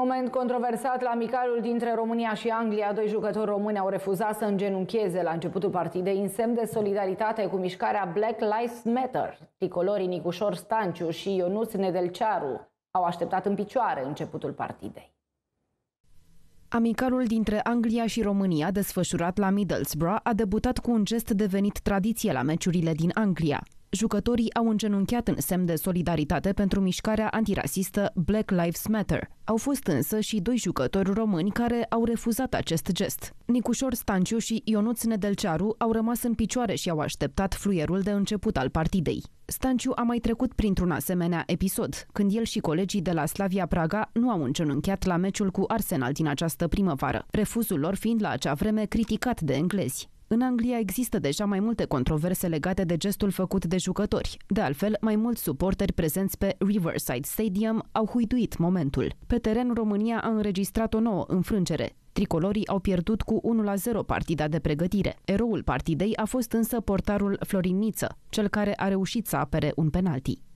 Moment controversat la amicalul dintre România și Anglia. Doi jucători români au refuzat să îngenuncheze la începutul partidei în semn de solidaritate cu mișcarea Black Lives Matter. Ticolorii Nicușor Stanciu și Ionuț Nedelcearu au așteptat în picioare începutul partidei. Amicalul dintre Anglia și România, desfășurat la Middlesbrough, a debutat cu un gest devenit tradiție la meciurile din Anglia. Jucătorii au îngenunchiat în semn de solidaritate pentru mișcarea antirasistă Black Lives Matter. Au fost însă și doi jucători români care au refuzat acest gest. Nicușor Stanciu și Ionuț Nedelcearu au rămas în picioare și au așteptat fluierul de început al partidei. Stanciu a mai trecut printr-un asemenea episod, când el și colegii de la Slavia Praga nu au încenunchiat la meciul cu Arsenal din această primăvară, refuzul lor fiind la acea vreme criticat de englezi. În Anglia există deja mai multe controverse legate de gestul făcut de jucători. De altfel, mai mulți suporteri prezenți pe Riverside Stadium au huiduit momentul. Pe teren, România a înregistrat o nouă înfrângere. Tricolorii au pierdut cu 1-0 partida de pregătire. Eroul partidei a fost însă portarul Florin Niță, cel care a reușit să apere un penalti.